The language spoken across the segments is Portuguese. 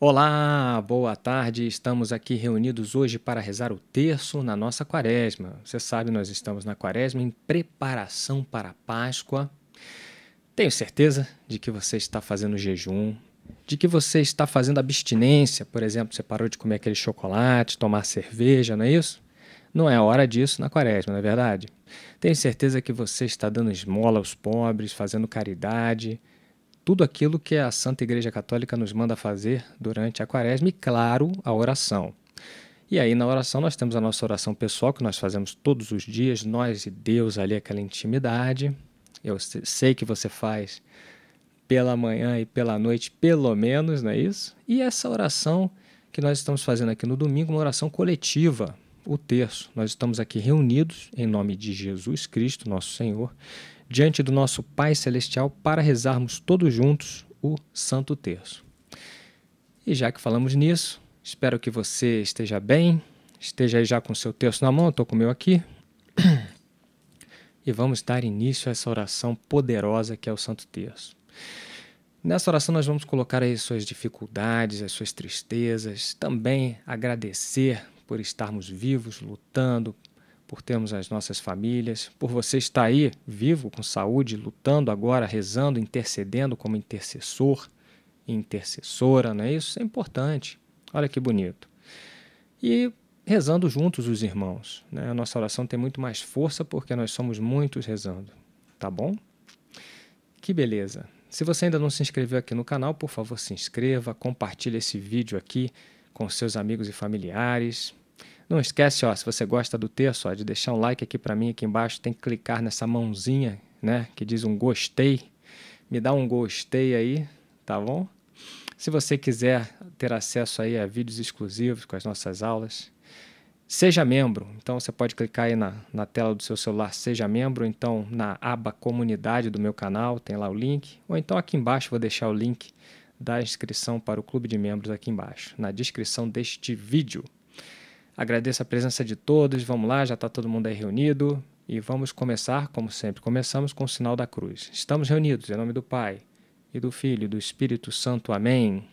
Olá, boa tarde. Estamos aqui reunidos hoje para rezar o terço na nossa quaresma. Você sabe, nós estamos na quaresma em preparação para a Páscoa. Tenho certeza de que você está fazendo jejum, de que você está fazendo abstinência, por exemplo, você parou de comer aquele chocolate, tomar cerveja, não é isso? Não é hora disso na quaresma, não é verdade? Tenho certeza que você está dando esmola aos pobres, fazendo caridade, tudo aquilo que a Santa Igreja Católica nos manda fazer durante a quaresma e, claro, a oração. E aí, na oração, nós temos a nossa oração pessoal, que nós fazemos todos os dias, nós e Deus ali, aquela intimidade. Eu sei que você faz pela manhã e pela noite, pelo menos, não é isso? E essa oração que nós estamos fazendo aqui no domingo, uma oração coletiva, o terço. Nós estamos aqui reunidos em nome de Jesus Cristo, nosso Senhor, diante do nosso Pai Celestial para rezarmos todos juntos o Santo Terço. E já que falamos nisso, espero que você esteja bem, esteja aí já com seu terço na mão, estou com o meu aqui. E vamos dar início a essa oração poderosa que é o Santo Terço. Nessa oração nós vamos colocar aí suas dificuldades, as suas tristezas, também agradecer por estarmos vivos, lutando, por termos as nossas famílias, por você estar aí vivo, com saúde, lutando agora, rezando, intercedendo como intercessor e intercessora, não é isso? Isso é importante. Olha que bonito. E rezando juntos os irmãos. Né? A nossa oração tem muito mais força porque nós somos muitos rezando. Tá bom? Que beleza. Se você ainda não se inscreveu aqui no canal, por favor, se inscreva, compartilhe esse vídeo aqui com seus amigos e familiares. Não esquece, ó, se você gosta do texto, ó, de deixar um like aqui para mim aqui embaixo, tem que clicar nessa mãozinha, né, que diz um gostei. Me dá um gostei aí, tá bom? Se você quiser ter acesso aí a vídeos exclusivos com as nossas aulas, seja membro. Então você pode clicar aí na, na tela do seu celular, seja membro, então na aba comunidade do meu canal, tem lá o link, ou então aqui embaixo vou deixar o link da inscrição para o clube de membros aqui embaixo, na descrição deste vídeo. Agradeço a presença de todos. Vamos lá, já está todo mundo aí reunido. E vamos começar, como sempre, começamos com o sinal da cruz. Estamos reunidos em nome do Pai, e do Filho, e do Espírito Santo. Amém.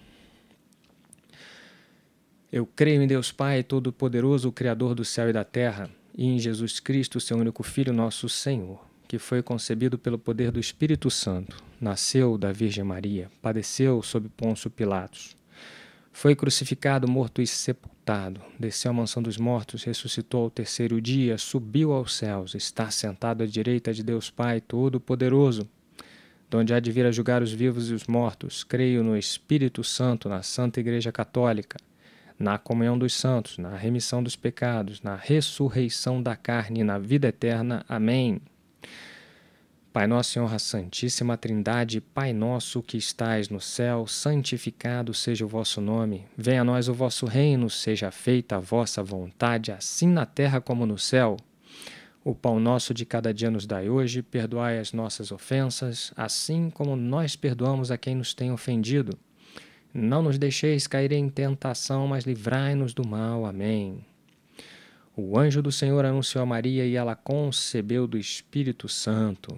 Eu creio em Deus Pai Todo-Poderoso, o Criador do céu e da terra, e em Jesus Cristo, seu único Filho, nosso Senhor, que foi concebido pelo poder do Espírito Santo, nasceu da Virgem Maria, padeceu sob Pôncio Pilatos, foi crucificado, morto e sepultado exaltado, desceu à mansão dos mortos, ressuscitou ao terceiro dia, subiu aos céus, está sentado à direita de Deus Pai Todo-Poderoso, donde há de vir a julgar os vivos e os mortos. Creio no Espírito Santo, na Santa Igreja Católica, na comunhão dos santos, na remissão dos pecados, na ressurreição da carne e na vida eterna. Amém. Pai nosso Senhor, Santíssima Trindade, Pai nosso que estais no céu, santificado seja o vosso nome. Venha a nós o vosso reino, seja feita a vossa vontade, assim na terra como no céu. O pão nosso de cada dia nos dai hoje, perdoai as nossas ofensas, assim como nós perdoamos a quem nos tem ofendido. Não nos deixeis cair em tentação, mas livrai-nos do mal. Amém. O anjo do Senhor anunciou a Maria e ela concebeu do Espírito Santo.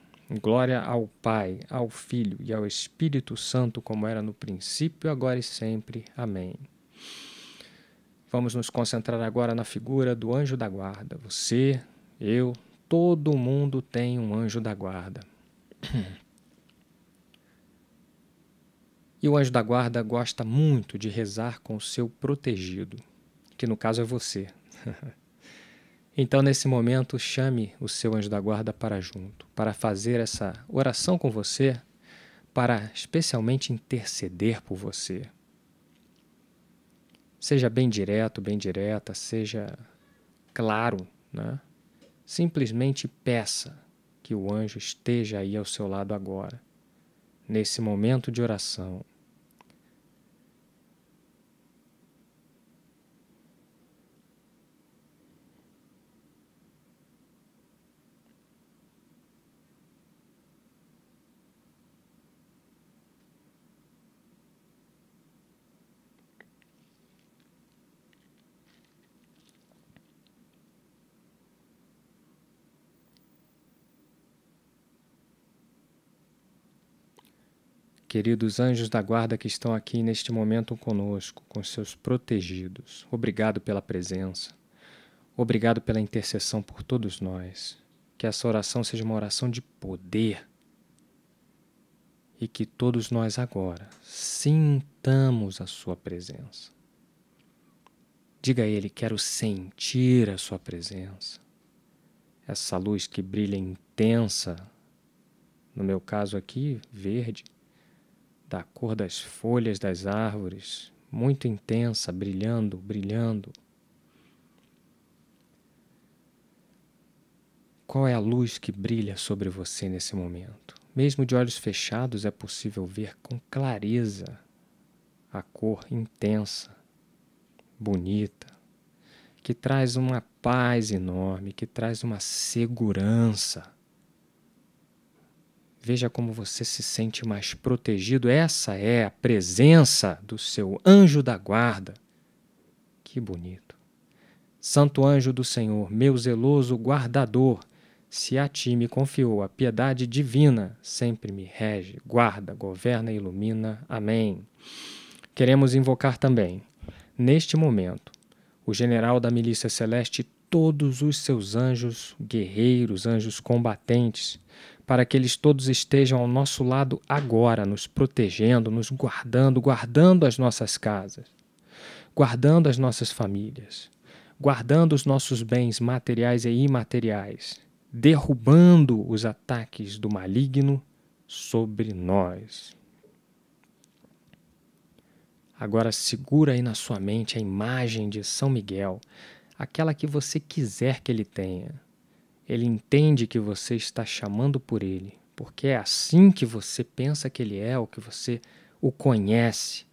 Glória ao Pai, ao Filho e ao Espírito Santo, como era no princípio, agora e sempre. Amém. Vamos nos concentrar agora na figura do anjo da guarda. Você, eu, todo mundo tem um anjo da guarda. E o anjo da guarda gosta muito de rezar com o seu protegido, que no caso é você. Então, nesse momento, chame o seu anjo da guarda para junto, para fazer essa oração com você, para especialmente interceder por você. Seja bem direto, bem direta, seja claro, né? Simplesmente peça que o anjo esteja aí ao seu lado agora, nesse momento de oração, Queridos anjos da guarda que estão aqui neste momento conosco, com seus protegidos, obrigado pela presença, obrigado pela intercessão por todos nós. Que essa oração seja uma oração de poder e que todos nós agora sintamos a Sua presença. Diga a Ele: Quero sentir a Sua presença. Essa luz que brilha intensa, no meu caso aqui, verde da cor das folhas das árvores, muito intensa, brilhando, brilhando. Qual é a luz que brilha sobre você nesse momento? Mesmo de olhos fechados, é possível ver com clareza a cor intensa, bonita, que traz uma paz enorme, que traz uma segurança. Veja como você se sente mais protegido. Essa é a presença do seu anjo da guarda. Que bonito. Santo anjo do Senhor, meu zeloso guardador, se a ti me confiou a piedade divina, sempre me rege, guarda, governa e ilumina. Amém. Queremos invocar também, neste momento, o general da milícia celeste, todos os seus anjos guerreiros, anjos combatentes, para que eles todos estejam ao nosso lado agora, nos protegendo, nos guardando, guardando as nossas casas, guardando as nossas famílias, guardando os nossos bens materiais e imateriais, derrubando os ataques do maligno sobre nós. Agora segura aí na sua mente a imagem de São Miguel, aquela que você quiser que ele tenha ele entende que você está chamando por ele, porque é assim que você pensa que ele é, ou que você o conhece.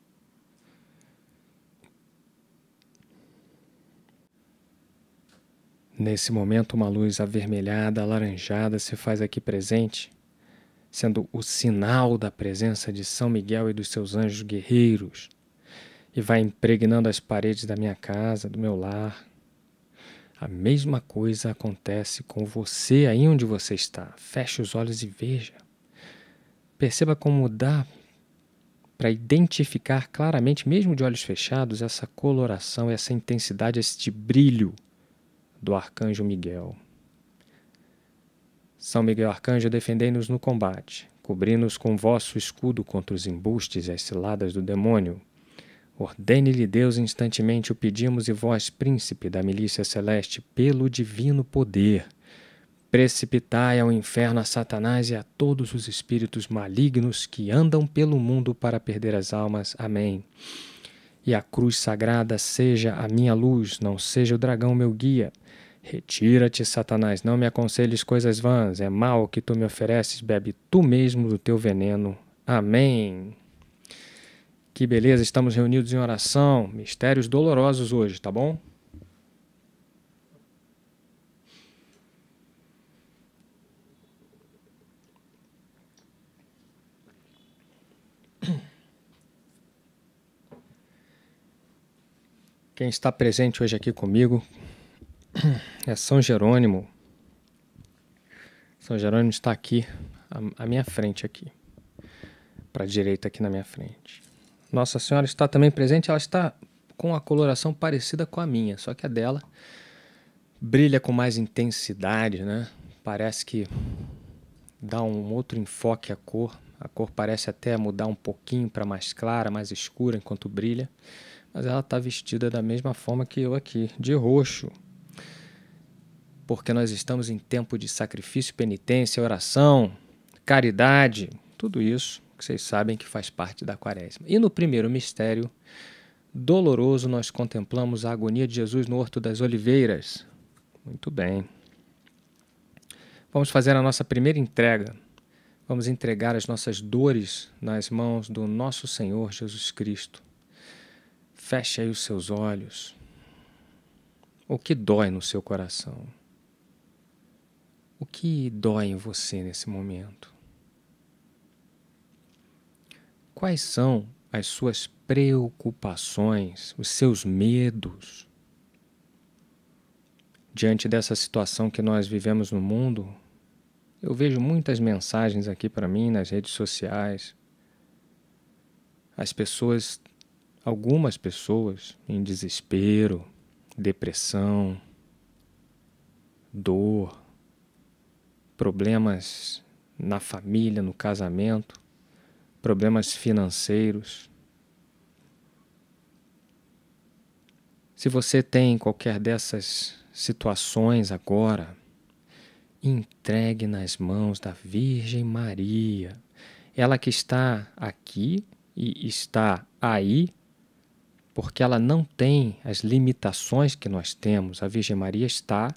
Nesse momento, uma luz avermelhada, alaranjada se faz aqui presente, sendo o sinal da presença de São Miguel e dos seus anjos guerreiros, e vai impregnando as paredes da minha casa, do meu lar, a mesma coisa acontece com você aí onde você está. Feche os olhos e veja. Perceba como dá para identificar claramente, mesmo de olhos fechados, essa coloração, essa intensidade, este brilho do arcanjo Miguel. São Miguel Arcanjo, defendei-nos no combate, cobri-nos com vosso escudo contra os embustes e as ciladas do demônio. Ordene-lhe Deus instantemente, o pedimos, e vós, príncipe da milícia celeste, pelo divino poder, precipitai ao inferno a Satanás e a todos os espíritos malignos que andam pelo mundo para perder as almas. Amém. E a cruz sagrada seja a minha luz, não seja o dragão meu guia. Retira-te, Satanás, não me aconselhes coisas vãs, é mal que tu me ofereces, bebe tu mesmo do teu veneno. Amém. Que beleza, estamos reunidos em oração. Mistérios dolorosos hoje, tá bom? Quem está presente hoje aqui comigo é São Jerônimo. São Jerônimo está aqui, à minha frente aqui, para a direita aqui na minha frente. Nossa Senhora está também presente, ela está com a coloração parecida com a minha, só que a dela brilha com mais intensidade, né? Parece que dá um outro enfoque à cor. A cor parece até mudar um pouquinho para mais clara, mais escura enquanto brilha, mas ela está vestida da mesma forma que eu aqui, de roxo. Porque nós estamos em tempo de sacrifício, penitência, oração, caridade, tudo isso que vocês sabem que faz parte da quaresma. E no primeiro mistério doloroso, nós contemplamos a agonia de Jesus no Horto das Oliveiras. Muito bem. Vamos fazer a nossa primeira entrega. Vamos entregar as nossas dores nas mãos do nosso Senhor Jesus Cristo. Feche aí os seus olhos. O que dói no seu coração? O que dói em você nesse momento? Quais são as suas preocupações, os seus medos? Diante dessa situação que nós vivemos no mundo, eu vejo muitas mensagens aqui para mim nas redes sociais. As pessoas, algumas pessoas em desespero, depressão, dor, problemas na família, no casamento problemas financeiros. Se você tem qualquer dessas situações agora, entregue nas mãos da Virgem Maria, ela que está aqui e está aí, porque ela não tem as limitações que nós temos. A Virgem Maria está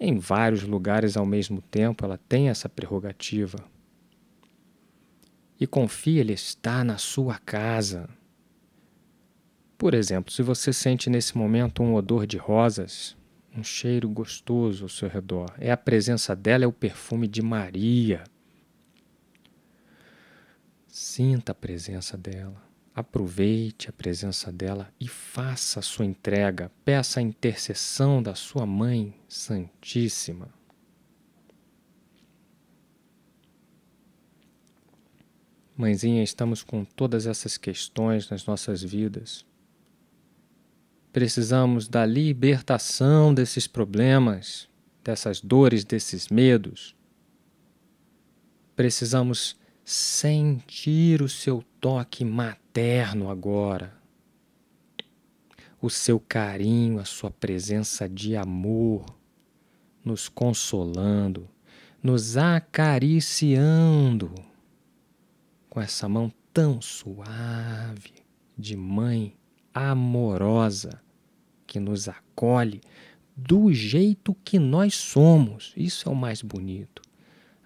em vários lugares ao mesmo tempo, ela tem essa prerrogativa e confie Ele está na sua casa. Por exemplo, se você sente nesse momento um odor de rosas, um cheiro gostoso ao seu redor, é a presença dela, é o perfume de Maria. Sinta a presença dela, aproveite a presença dela e faça a sua entrega, peça a intercessão da sua Mãe Santíssima. Mãezinha, estamos com todas essas questões nas nossas vidas. Precisamos da libertação desses problemas, dessas dores, desses medos. Precisamos sentir o seu toque materno agora, o seu carinho, a sua presença de amor, nos consolando, nos acariciando com essa mão tão suave de mãe amorosa que nos acolhe do jeito que nós somos. Isso é o mais bonito.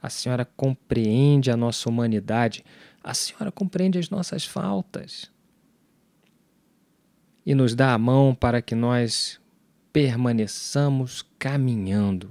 A senhora compreende a nossa humanidade, a senhora compreende as nossas faltas e nos dá a mão para que nós permaneçamos caminhando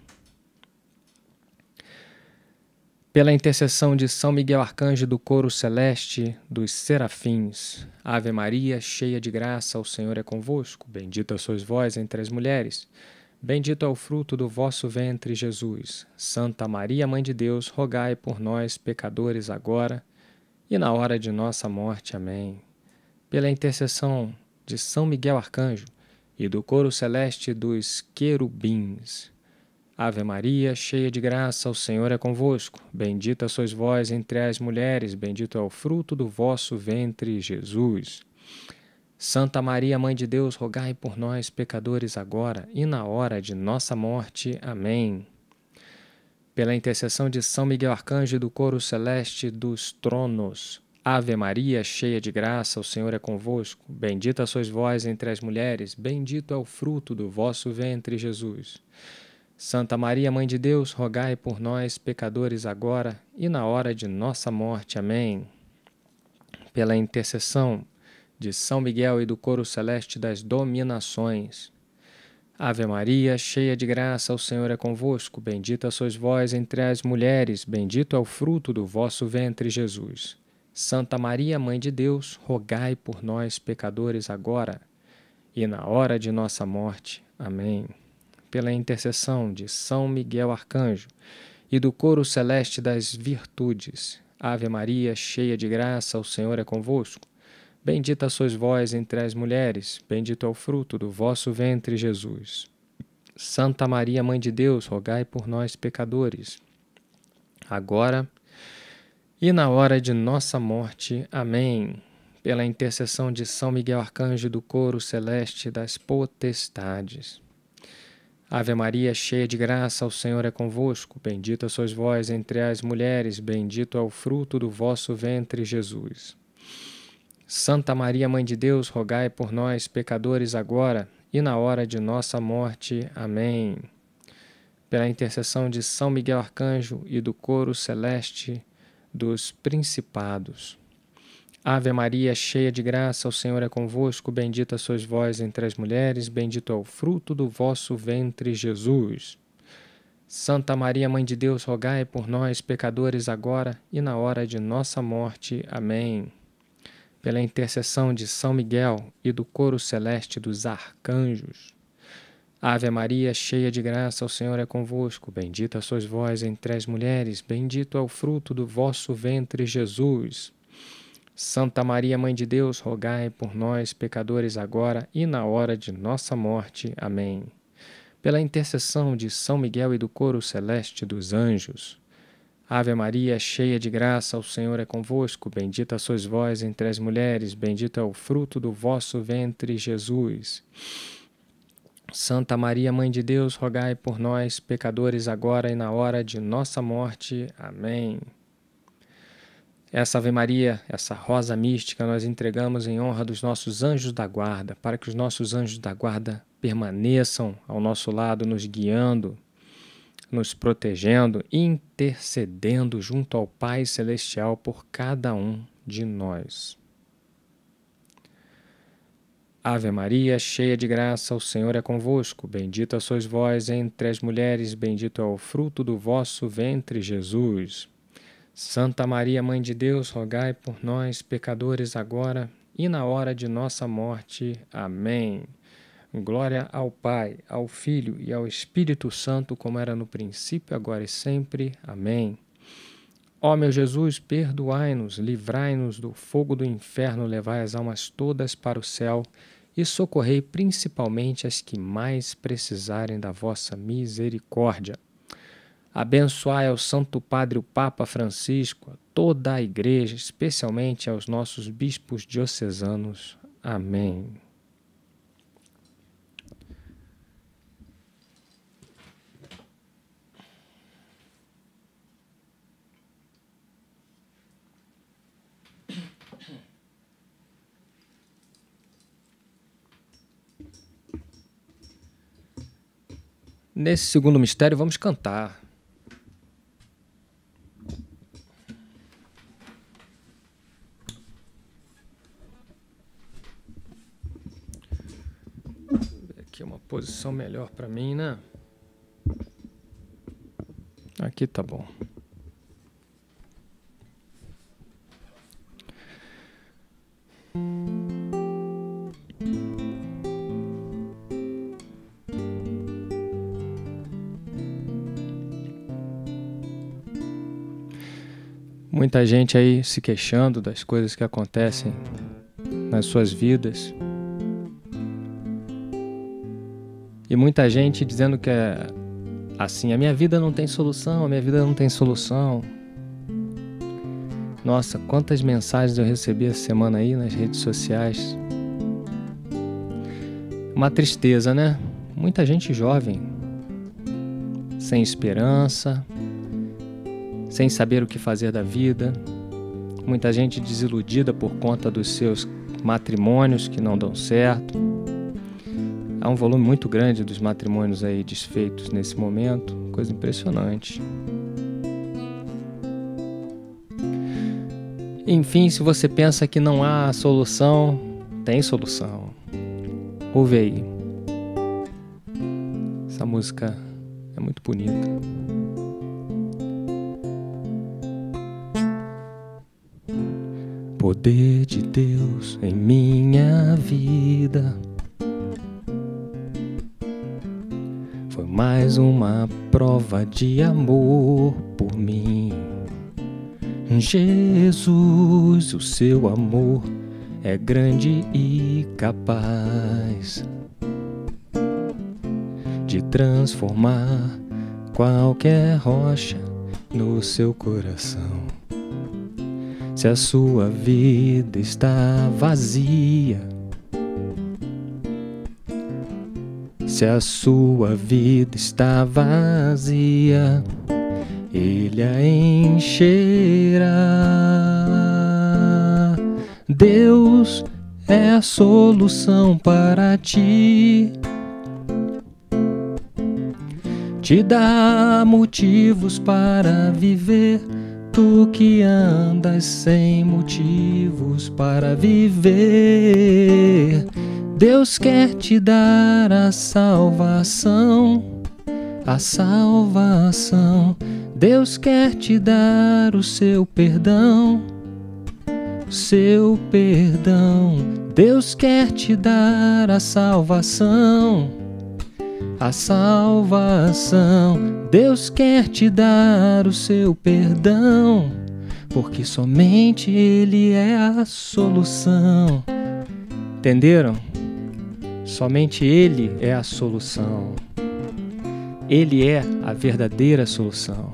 Pela intercessão de São Miguel Arcanjo do Coro Celeste dos Serafins, Ave Maria, cheia de graça, o Senhor é convosco. Bendita sois vós entre as mulheres. Bendito é o fruto do vosso ventre, Jesus. Santa Maria, Mãe de Deus, rogai por nós, pecadores, agora e na hora de nossa morte. Amém. Pela intercessão de São Miguel Arcanjo e do Coro Celeste dos Querubins, Ave Maria, cheia de graça, o Senhor é convosco. Bendita sois vós entre as mulheres, bendito é o fruto do vosso ventre, Jesus. Santa Maria, Mãe de Deus, rogai por nós, pecadores, agora e na hora de nossa morte. Amém. Pela intercessão de São Miguel Arcanjo do Coro Celeste dos Tronos. Ave Maria, cheia de graça, o Senhor é convosco. Bendita sois vós entre as mulheres, bendito é o fruto do vosso ventre, Jesus. Santa Maria, Mãe de Deus, rogai por nós, pecadores, agora e na hora de nossa morte. Amém. Pela intercessão de São Miguel e do coro celeste das dominações. Ave Maria, cheia de graça, o Senhor é convosco. Bendita sois vós entre as mulheres, bendito é o fruto do vosso ventre, Jesus. Santa Maria, Mãe de Deus, rogai por nós, pecadores, agora e na hora de nossa morte. Amém pela intercessão de São Miguel Arcanjo e do coro celeste das virtudes. Ave Maria, cheia de graça, o Senhor é convosco. Bendita sois vós entre as mulheres, bendito é o fruto do vosso ventre, Jesus. Santa Maria, Mãe de Deus, rogai por nós, pecadores, agora e na hora de nossa morte. Amém. Pela intercessão de São Miguel Arcanjo do coro celeste das potestades. Ave Maria, cheia de graça, o Senhor é convosco. Bendita sois vós entre as mulheres, bendito é o fruto do vosso ventre, Jesus. Santa Maria, Mãe de Deus, rogai por nós, pecadores, agora e na hora de nossa morte. Amém. Pela intercessão de São Miguel Arcanjo e do coro celeste dos principados. Ave Maria, cheia de graça, o Senhor é convosco, bendita sois vós entre as mulheres, bendito é o fruto do vosso ventre, Jesus. Santa Maria, Mãe de Deus, rogai por nós, pecadores, agora e na hora de nossa morte. Amém. Pela intercessão de São Miguel e do coro celeste dos arcanjos. Ave Maria, cheia de graça, o Senhor é convosco, bendita sois vós entre as mulheres, bendito é o fruto do vosso ventre, Jesus. Santa Maria, Mãe de Deus, rogai por nós, pecadores, agora e na hora de nossa morte. Amém. Pela intercessão de São Miguel e do coro celeste dos anjos. Ave Maria, cheia de graça, o Senhor é convosco. Bendita sois vós entre as mulheres, bendito é o fruto do vosso ventre, Jesus. Santa Maria, Mãe de Deus, rogai por nós, pecadores, agora e na hora de nossa morte. Amém. Essa Ave Maria, essa rosa mística, nós entregamos em honra dos nossos anjos da guarda, para que os nossos anjos da guarda permaneçam ao nosso lado, nos guiando, nos protegendo, intercedendo junto ao Pai Celestial por cada um de nós. Ave Maria, cheia de graça, o Senhor é convosco. Bendita sois vós entre as mulheres, bendito é o fruto do vosso ventre, Jesus. Santa Maria, Mãe de Deus, rogai por nós, pecadores, agora e na hora de nossa morte. Amém. Glória ao Pai, ao Filho e ao Espírito Santo, como era no princípio, agora e sempre. Amém. Ó meu Jesus, perdoai-nos, livrai-nos do fogo do inferno, levai as almas todas para o céu e socorrei principalmente as que mais precisarem da vossa misericórdia. Abençoai ao Santo Padre o Papa Francisco, a toda a Igreja, especialmente aos nossos bispos diocesanos. Amém. Nesse segundo mistério, vamos cantar. posição melhor para mim, né? Aqui tá bom. Muita gente aí se queixando das coisas que acontecem nas suas vidas. E muita gente dizendo que é assim: a minha vida não tem solução, a minha vida não tem solução. Nossa, quantas mensagens eu recebi essa semana aí nas redes sociais. Uma tristeza, né? Muita gente jovem, sem esperança, sem saber o que fazer da vida. Muita gente desiludida por conta dos seus matrimônios que não dão certo Há é um volume muito grande dos matrimônios aí desfeitos nesse momento, coisa impressionante. Enfim, se você pensa que não há solução, tem solução. Ouve aí. Essa música é muito bonita. Poder de Deus em minha vida mais uma prova de amor por mim. Jesus, o seu amor é grande e capaz de transformar qualquer rocha no seu coração. Se a sua vida está vazia, se a sua vida está vazia, ele a encherá. Deus é a solução para ti. Te dá motivos para viver, tu que andas sem motivos para viver Deus quer te dar a salvação, a salvação. Deus quer te dar o seu perdão, o seu perdão. Deus quer te dar a salvação, a salvação. Deus quer te dar o seu perdão, porque somente Ele é a solução. Entenderam? Somente Ele é a solução. Ele é a verdadeira solução.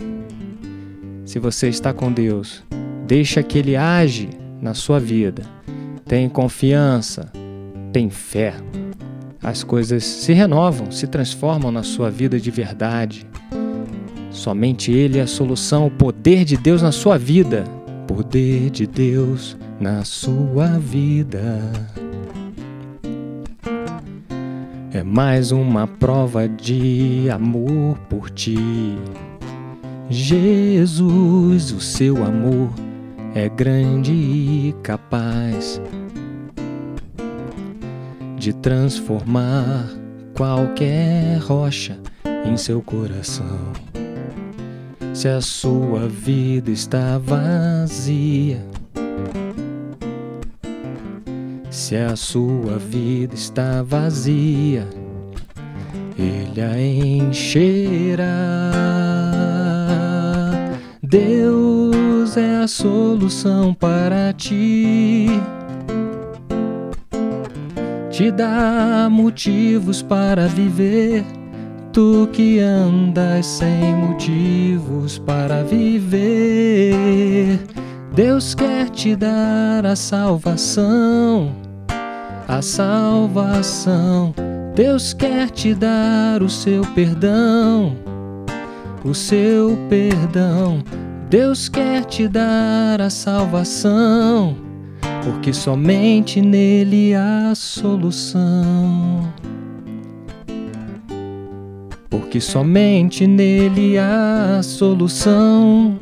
Se você está com Deus, deixa que Ele age na sua vida. Tem confiança, tem fé. As coisas se renovam, se transformam na sua vida de verdade. Somente Ele é a solução, o poder de Deus na sua vida. Poder de Deus na sua vida. É mais uma prova de amor por ti. Jesus, o seu amor é grande e capaz de transformar qualquer rocha em seu coração. Se a sua vida está vazia, se a sua vida está vazia, ele a encherá. Deus é a solução para ti. Te dá motivos para viver. Tu que andas sem motivos para viver. Deus quer te dar a salvação a salvação. Deus quer te dar o seu perdão, o seu perdão. Deus quer te dar a salvação, porque somente nele há solução. Porque somente nele há solução.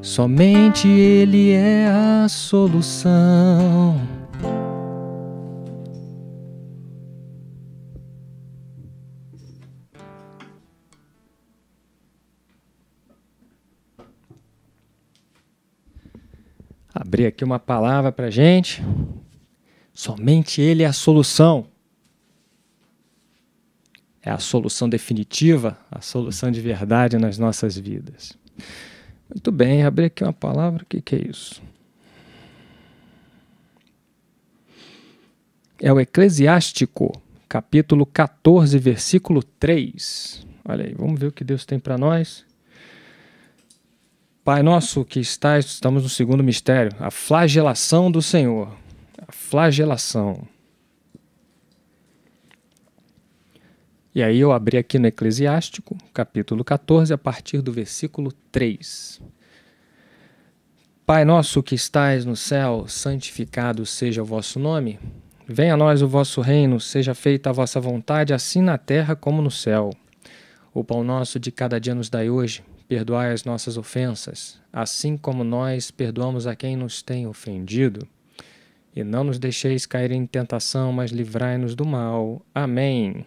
Somente Ele é a solução. abrir aqui uma palavra para a gente. Somente Ele é a solução. É a solução definitiva, a solução de verdade nas nossas vidas. Muito bem, abri aqui uma palavra, o que, que é isso? É o Eclesiástico, capítulo 14, versículo 3. Olha aí, vamos ver o que Deus tem para nós. Pai nosso que estás, estamos no segundo mistério, a flagelação do Senhor. A flagelação. E aí eu abri aqui no Eclesiástico, capítulo 14, a partir do versículo 3. Pai nosso que estais no céu, santificado seja o vosso nome. Venha a nós o vosso reino, seja feita a vossa vontade, assim na terra como no céu. O pão nosso de cada dia nos dai hoje perdoai as nossas ofensas, assim como nós perdoamos a quem nos tem ofendido. E não nos deixeis cair em tentação, mas livrai-nos do mal. Amém.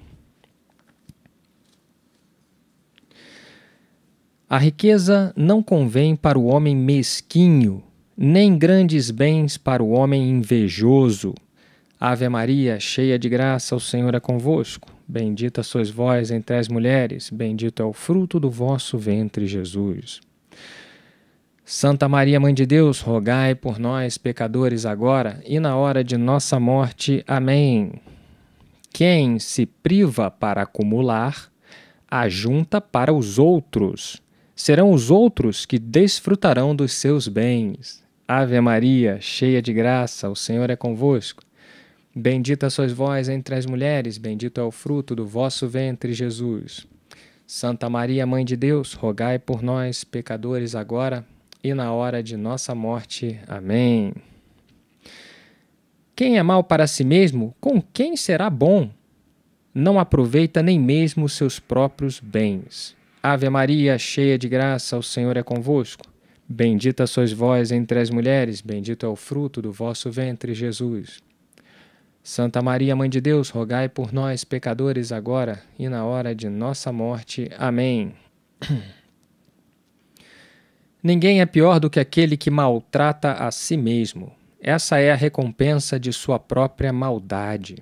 A riqueza não convém para o homem mesquinho, nem grandes bens para o homem invejoso. Ave Maria, cheia de graça, o Senhor é convosco. Bendita sois vós entre as mulheres, bendito é o fruto do vosso ventre, Jesus. Santa Maria, Mãe de Deus, rogai por nós, pecadores, agora e na hora de nossa morte. Amém. Quem se priva para acumular, ajunta para os outros. Serão os outros que desfrutarão dos seus bens. Ave Maria, cheia de graça, o Senhor é convosco. Bendita sois vós entre as mulheres, bendito é o fruto do vosso ventre, Jesus. Santa Maria, Mãe de Deus, rogai por nós, pecadores, agora e na hora de nossa morte. Amém. Quem é mal para si mesmo, com quem será bom? Não aproveita nem mesmo seus próprios bens. Ave Maria, cheia de graça, o Senhor é convosco. Bendita sois vós entre as mulheres, bendito é o fruto do vosso ventre, Jesus. Santa Maria, Mãe de Deus, rogai por nós, pecadores, agora e na hora de nossa morte. Amém. Ninguém é pior do que aquele que maltrata a si mesmo. Essa é a recompensa de sua própria maldade.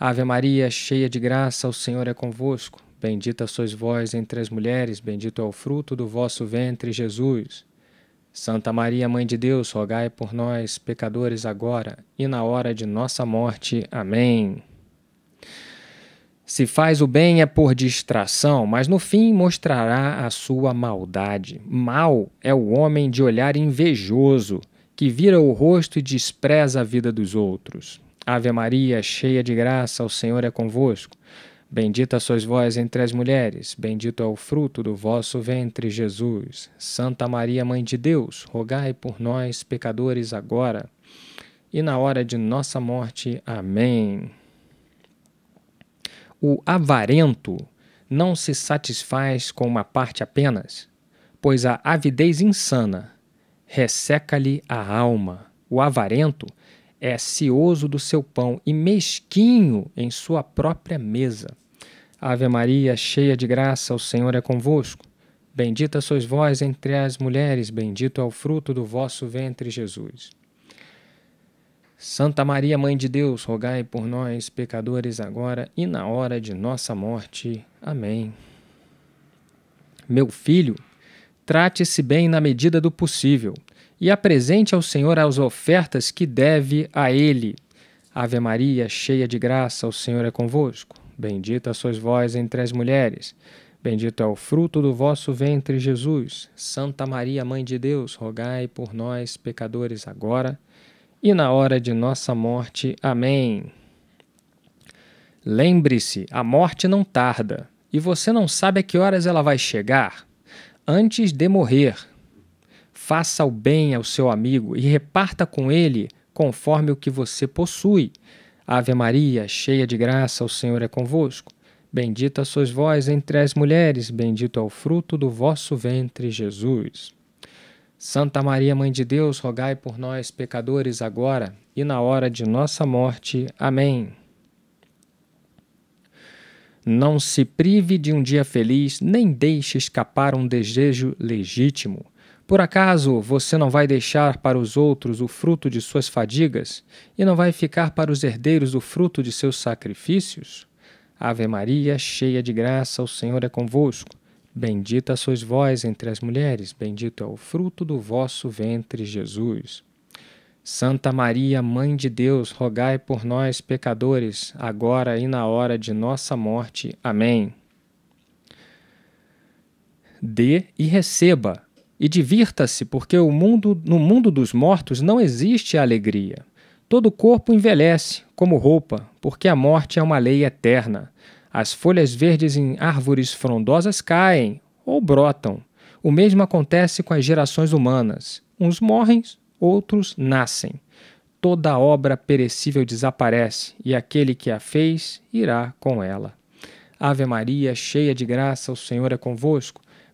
Ave Maria, cheia de graça, o Senhor é convosco. Bendita sois vós entre as mulheres, bendito é o fruto do vosso ventre, Jesus. Santa Maria, Mãe de Deus, rogai por nós, pecadores, agora e na hora de nossa morte. Amém. Se faz o bem é por distração, mas no fim mostrará a sua maldade. Mal é o homem de olhar invejoso, que vira o rosto e despreza a vida dos outros. Ave Maria, cheia de graça, o Senhor é convosco. Bendita sois vós entre as mulheres, bendito é o fruto do vosso ventre, Jesus. Santa Maria, Mãe de Deus, rogai por nós, pecadores, agora e na hora de nossa morte. Amém. O avarento não se satisfaz com uma parte apenas, pois a avidez insana resseca-lhe a alma. O avarento é cioso do seu pão e mesquinho em sua própria mesa. Ave Maria, cheia de graça, o Senhor é convosco. Bendita sois vós entre as mulheres, bendito é o fruto do vosso ventre, Jesus. Santa Maria, Mãe de Deus, rogai por nós, pecadores, agora e na hora de nossa morte. Amém. Meu filho, trate-se bem na medida do possível e apresente ao Senhor as ofertas que deve a ele. Ave Maria, cheia de graça, o Senhor é convosco. Bendita sois vós entre as mulheres. Bendito é o fruto do vosso ventre, Jesus. Santa Maria, Mãe de Deus, rogai por nós, pecadores, agora e na hora de nossa morte. Amém. Lembre-se, a morte não tarda, e você não sabe a que horas ela vai chegar. Antes de morrer, Faça o bem ao seu amigo e reparta com ele conforme o que você possui. Ave Maria, cheia de graça, o Senhor é convosco. Bendita sois vós entre as mulheres, bendito é o fruto do vosso ventre, Jesus. Santa Maria, Mãe de Deus, rogai por nós, pecadores, agora e na hora de nossa morte. Amém. Não se prive de um dia feliz, nem deixe escapar um desejo legítimo. Por acaso você não vai deixar para os outros o fruto de suas fadigas, e não vai ficar para os herdeiros o fruto de seus sacrifícios? Ave Maria, cheia de graça, o Senhor é convosco. Bendita sois vós entre as mulheres, bendito é o fruto do vosso ventre, Jesus. Santa Maria, Mãe de Deus, rogai por nós, pecadores, agora e na hora de nossa morte. Amém. Dê e receba e divirta-se, porque mundo, no mundo dos mortos não existe alegria. Todo corpo envelhece, como roupa, porque a morte é uma lei eterna. As folhas verdes em árvores frondosas caem ou brotam. O mesmo acontece com as gerações humanas. Uns morrem, outros nascem. Toda obra perecível desaparece, e aquele que a fez irá com ela. Ave Maria, cheia de graça, o Senhor é convosco.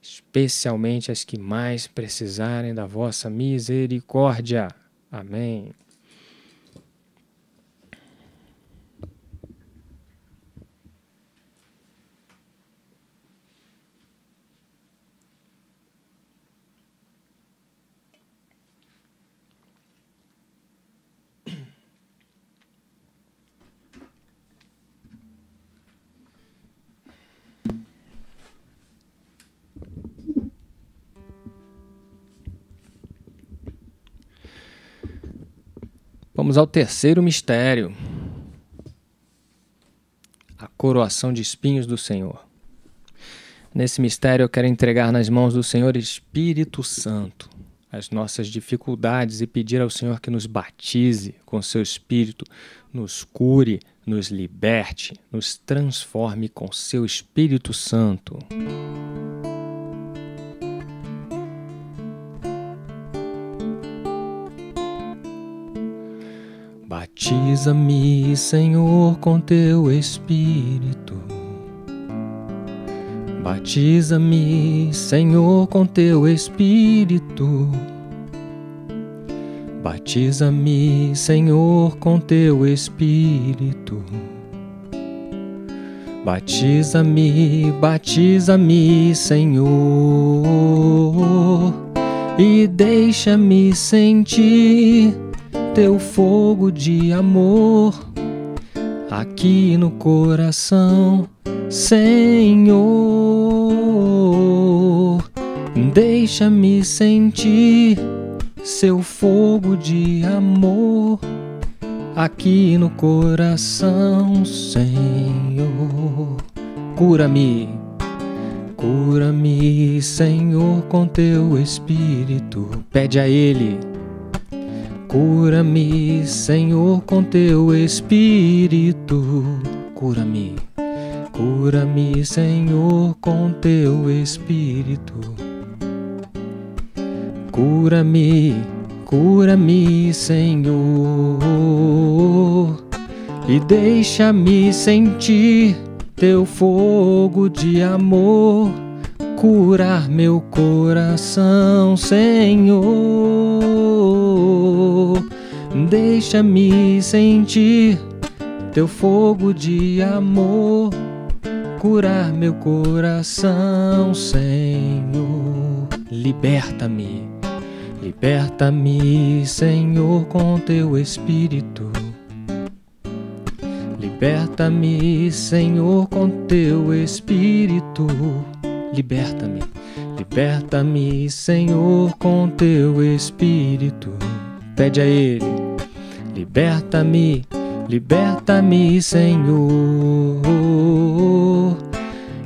especialmente as que mais precisarem da vossa misericórdia. Amém. Vamos ao terceiro mistério. A coroação de espinhos do Senhor. Nesse mistério, eu quero entregar nas mãos do Senhor Espírito Santo as nossas dificuldades e pedir ao Senhor que nos batize com seu Espírito, nos cure, nos liberte, nos transforme com seu Espírito Santo. Batiza-me, Senhor, com teu Espírito. Batiza-me, Senhor, com teu Espírito. Batiza-me, Senhor, com teu Espírito. Batiza-me, batiza-me, Senhor, e deixa-me sentir teu fogo de amor aqui no coração, Senhor. Deixa-me sentir seu fogo de amor aqui no coração, Senhor. Cura-me, cura-me, Senhor, com teu espírito. Pede a Ele Cura-me, Senhor, com teu espírito. Cura-me, cura-me, Senhor, com teu espírito. Cura-me, cura-me, Senhor, e deixa-me sentir teu fogo de amor curar meu coração, Senhor. Deixa-me sentir teu fogo de amor, curar meu coração, Senhor. Liberta-me, liberta-me, Senhor, com teu espírito. Liberta-me, Senhor, com teu espírito. Liberta-me, liberta-me, Senhor, com teu espírito. Pede a Ele. Liberta-me, liberta-me, Senhor,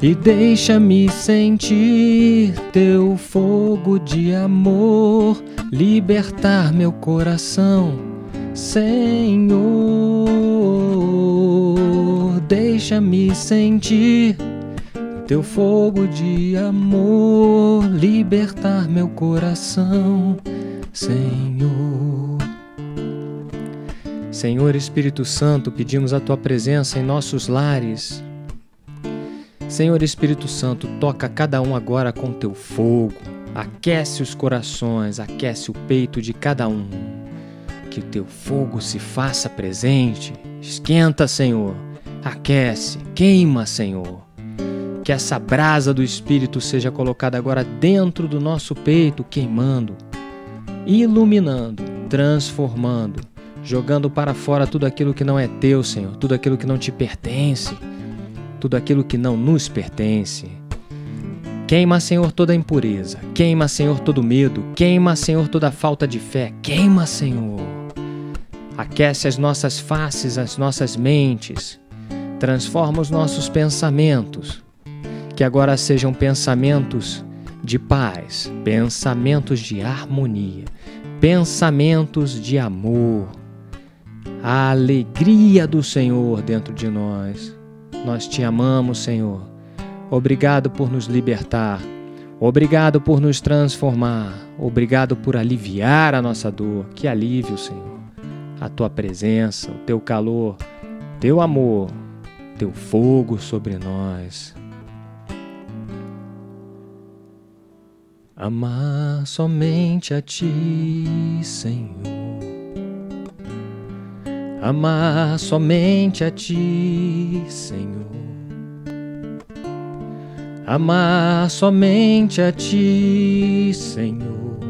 e deixa-me sentir teu fogo de amor libertar meu coração, Senhor. Deixa-me sentir teu fogo de amor libertar meu coração, Senhor. Senhor Espírito Santo, pedimos a tua presença em nossos lares. Senhor Espírito Santo, toca cada um agora com teu fogo. Aquece os corações, aquece o peito de cada um. Que o teu fogo se faça presente. Esquenta, Senhor. Aquece, queima, Senhor. Que essa brasa do Espírito seja colocada agora dentro do nosso peito, queimando, iluminando, transformando jogando para fora tudo aquilo que não é teu, Senhor, tudo aquilo que não te pertence, tudo aquilo que não nos pertence. Queima, Senhor, toda impureza, queima, Senhor, todo medo, queima, Senhor, toda falta de fé, queima, Senhor. Aquece as nossas faces, as nossas mentes, transforma os nossos pensamentos, que agora sejam pensamentos de paz, pensamentos de harmonia, pensamentos de amor, a alegria do Senhor dentro de nós. Nós te amamos, Senhor. Obrigado por nos libertar. Obrigado por nos transformar. Obrigado por aliviar a nossa dor. Que alívio, Senhor. A tua presença, o teu calor, teu amor, teu fogo sobre nós. Amar somente a ti, Senhor amar somente a Ti, Senhor. Amar somente a Ti, Senhor,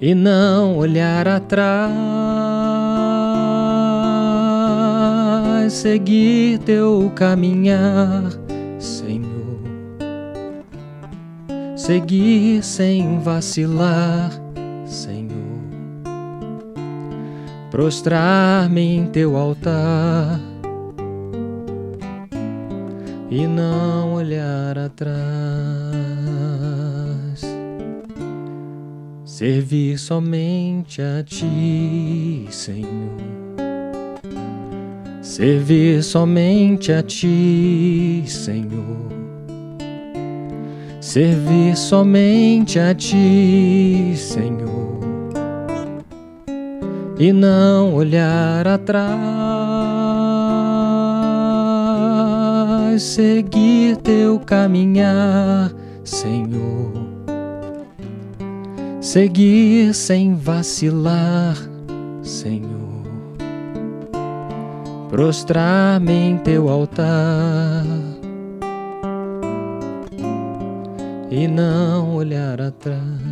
e não olhar atrás, seguir Teu caminhar, Senhor, seguir sem vacilar prostrar-me em teu altar e não olhar atrás, servir somente a ti, Senhor, servir somente a ti, Senhor, servir somente a ti, Senhor e não olhar atrás, seguir teu caminhar, Senhor. Seguir sem vacilar, Senhor. Prostrar-me em teu altar e não olhar atrás.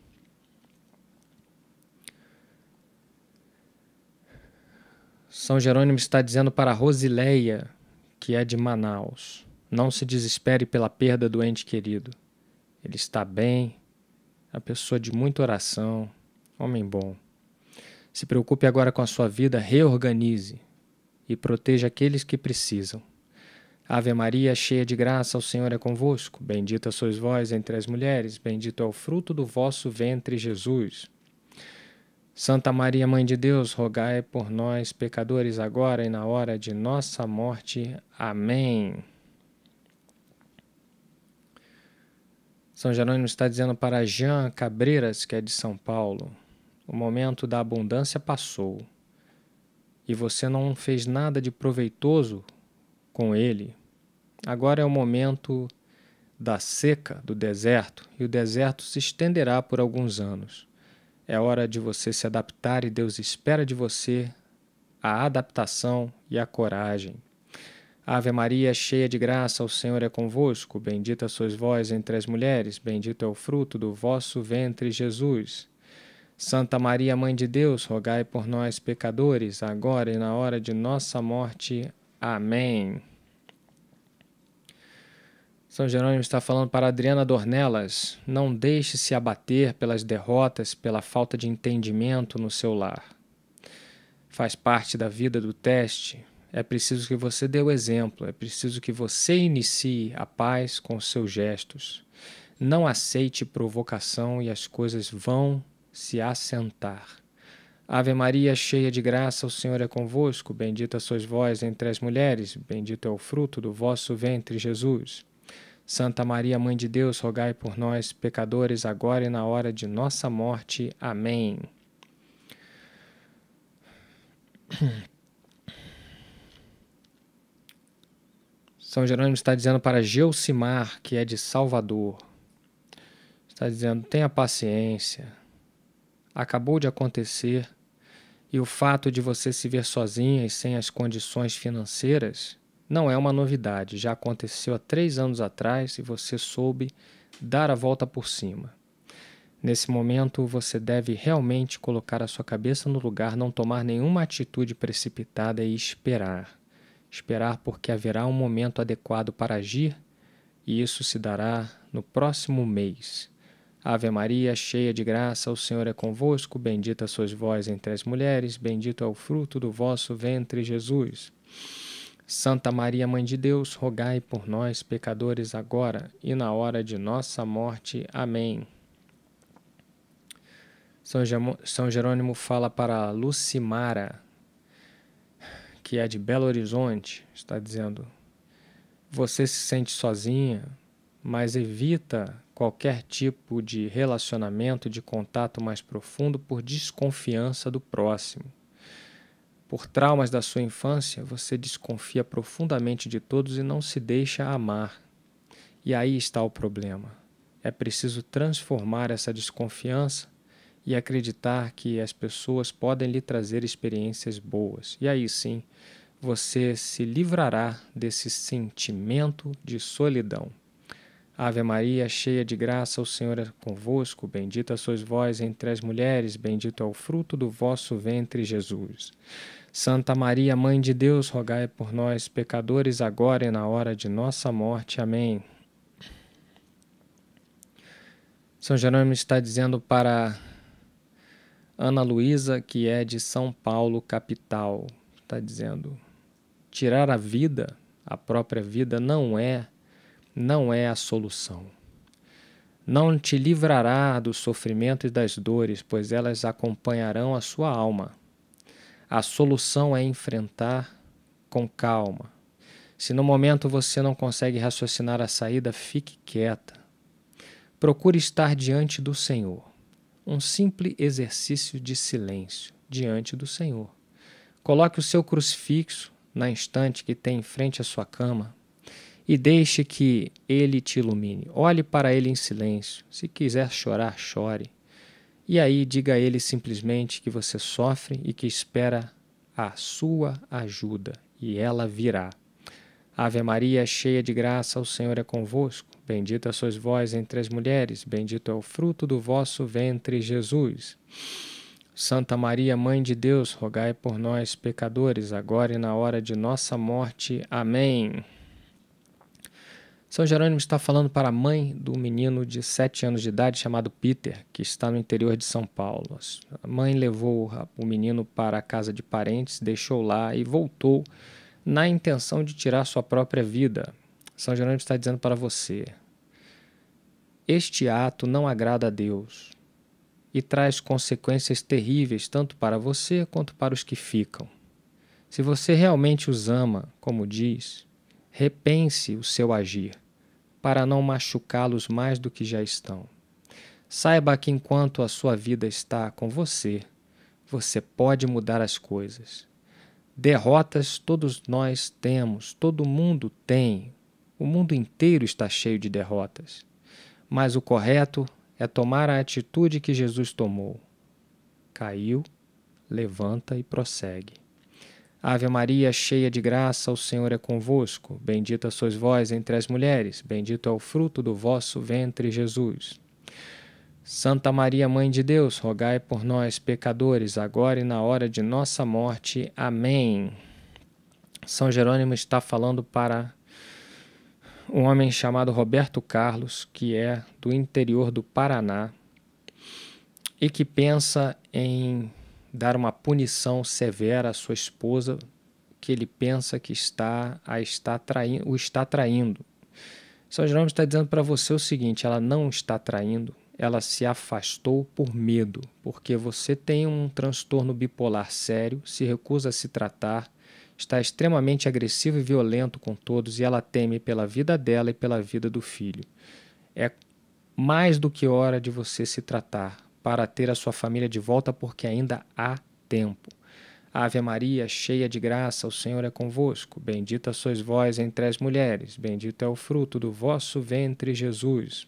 São Jerônimo está dizendo para Rosileia, que é de Manaus: não se desespere pela perda do ente querido. Ele está bem, a pessoa de muita oração, homem bom. Se preocupe agora com a sua vida, reorganize e proteja aqueles que precisam. Ave Maria, cheia de graça, o Senhor é convosco. Bendita sois vós entre as mulheres, bendito é o fruto do vosso ventre, Jesus. Santa Maria, Mãe de Deus, rogai por nós, pecadores, agora e na hora de nossa morte. Amém. São Jerônimo está dizendo para Jean Cabreiras, que é de São Paulo: o momento da abundância passou e você não fez nada de proveitoso com ele. Agora é o momento da seca, do deserto, e o deserto se estenderá por alguns anos. É hora de você se adaptar e Deus espera de você a adaptação e a coragem. Ave Maria, cheia de graça, o Senhor é convosco. Bendita sois vós entre as mulheres, bendito é o fruto do vosso ventre, Jesus. Santa Maria, Mãe de Deus, rogai por nós, pecadores, agora e na hora de nossa morte. Amém. São Jerônimo está falando para Adriana Dornelas: não deixe se abater pelas derrotas, pela falta de entendimento no seu lar. Faz parte da vida do teste. É preciso que você dê o exemplo, é preciso que você inicie a paz com os seus gestos. Não aceite provocação e as coisas vão se assentar. Ave Maria, cheia de graça, o Senhor é convosco. Bendita sois vós entre as mulheres, bendito é o fruto do vosso ventre, Jesus. Santa Maria, Mãe de Deus, rogai por nós, pecadores, agora e na hora de nossa morte. Amém. São Jerônimo está dizendo para Geucimar, que é de Salvador. Está dizendo: tenha paciência. Acabou de acontecer e o fato de você se ver sozinha e sem as condições financeiras não é uma novidade, já aconteceu há três anos atrás e você soube dar a volta por cima. Nesse momento, você deve realmente colocar a sua cabeça no lugar, não tomar nenhuma atitude precipitada e esperar. Esperar porque haverá um momento adequado para agir e isso se dará no próximo mês. Ave Maria, cheia de graça, o Senhor é convosco, bendita sois vós entre as mulheres, bendito é o fruto do vosso ventre, Jesus. Santa Maria, Mãe de Deus, rogai por nós, pecadores, agora e na hora de nossa morte. Amém. São Jerônimo fala para Lucimara, que é de Belo Horizonte, está dizendo: Você se sente sozinha, mas evita qualquer tipo de relacionamento, de contato mais profundo por desconfiança do próximo por traumas da sua infância, você desconfia profundamente de todos e não se deixa amar. E aí está o problema. É preciso transformar essa desconfiança e acreditar que as pessoas podem lhe trazer experiências boas. E aí sim, você se livrará desse sentimento de solidão. Ave Maria, cheia de graça, o Senhor é convosco. Bendita sois vós entre as mulheres, bendito é o fruto do vosso ventre, Jesus. Santa Maria, Mãe de Deus, rogai por nós, pecadores, agora e na hora de nossa morte. Amém. São Jerônimo está dizendo para Ana Luísa, que é de São Paulo, capital, está dizendo: tirar a vida, a própria vida, não é, não é a solução. Não te livrará do sofrimento e das dores, pois elas acompanharão a sua alma a solução é enfrentar com calma. Se no momento você não consegue raciocinar a saída, fique quieta. Procure estar diante do Senhor. Um simples exercício de silêncio diante do Senhor. Coloque o seu crucifixo na estante que tem em frente à sua cama e deixe que ele te ilumine. Olhe para ele em silêncio. Se quiser chorar, chore. E aí diga a ele simplesmente que você sofre e que espera a sua ajuda, e ela virá. Ave Maria, cheia de graça, o Senhor é convosco. Bendita sois vós entre as mulheres, bendito é o fruto do vosso ventre, Jesus. Santa Maria, Mãe de Deus, rogai por nós, pecadores, agora e na hora de nossa morte. Amém. São Jerônimo está falando para a mãe do menino de 7 anos de idade chamado Peter, que está no interior de São Paulo. A mãe levou o menino para a casa de parentes, deixou lá e voltou na intenção de tirar sua própria vida. São Jerônimo está dizendo para você: este ato não agrada a Deus e traz consequências terríveis tanto para você quanto para os que ficam. Se você realmente os ama, como diz, Repense o seu agir, para não machucá-los mais do que já estão. Saiba que enquanto a sua vida está com você, você pode mudar as coisas. Derrotas todos nós temos, todo mundo tem. O mundo inteiro está cheio de derrotas. Mas o correto é tomar a atitude que Jesus tomou. Caiu, levanta e prossegue. Ave Maria, cheia de graça, o Senhor é convosco. Bendita sois vós entre as mulheres, bendito é o fruto do vosso ventre, Jesus. Santa Maria, Mãe de Deus, rogai por nós, pecadores, agora e na hora de nossa morte. Amém. São Jerônimo está falando para um homem chamado Roberto Carlos, que é do interior do Paraná e que pensa em dar uma punição severa à sua esposa que ele pensa que está a está traindo, o está traindo. São Jerônimo está dizendo para você o seguinte: ela não está traindo, ela se afastou por medo, porque você tem um transtorno bipolar sério, se recusa a se tratar, está extremamente agressivo e violento com todos e ela teme pela vida dela e pela vida do filho. É mais do que hora de você se tratar, para ter a sua família de volta, porque ainda há tempo. Ave Maria, cheia de graça, o Senhor é convosco. Bendita sois vós entre as mulheres, bendito é o fruto do vosso ventre, Jesus.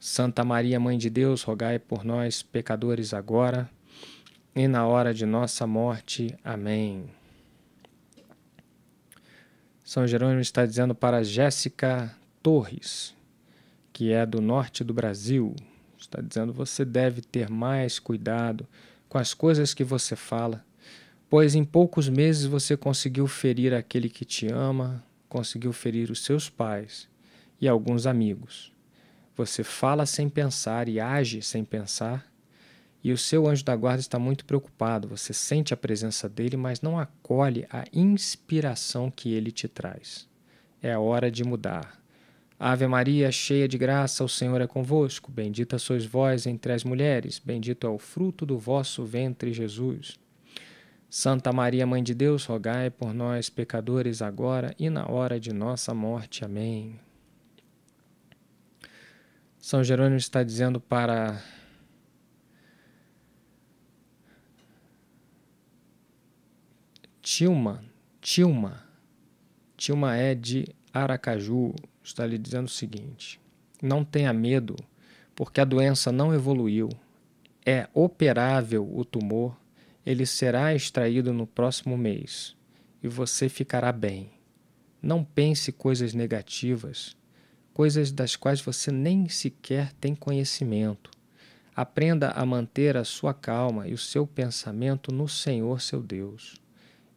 Santa Maria, Mãe de Deus, rogai por nós, pecadores, agora e na hora de nossa morte. Amém. São Jerônimo está dizendo para Jéssica Torres, que é do norte do Brasil. Está dizendo você deve ter mais cuidado com as coisas que você fala, pois em poucos meses você conseguiu ferir aquele que te ama, conseguiu ferir os seus pais e alguns amigos. Você fala sem pensar e age sem pensar, e o seu anjo da guarda está muito preocupado. Você sente a presença dele, mas não acolhe a inspiração que ele te traz. É a hora de mudar. Ave Maria, cheia de graça, o Senhor é convosco. Bendita sois vós entre as mulheres, bendito é o fruto do vosso ventre, Jesus. Santa Maria, Mãe de Deus, rogai por nós, pecadores, agora e na hora de nossa morte. Amém. São Jerônimo está dizendo para. Tilma, Tilma, Tilma é de Aracaju, está lhe dizendo o seguinte: não tenha medo, porque a doença não evoluiu. É operável o tumor, ele será extraído no próximo mês e você ficará bem. Não pense coisas negativas, coisas das quais você nem sequer tem conhecimento. Aprenda a manter a sua calma e o seu pensamento no Senhor seu Deus.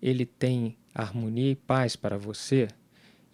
Ele tem harmonia e paz para você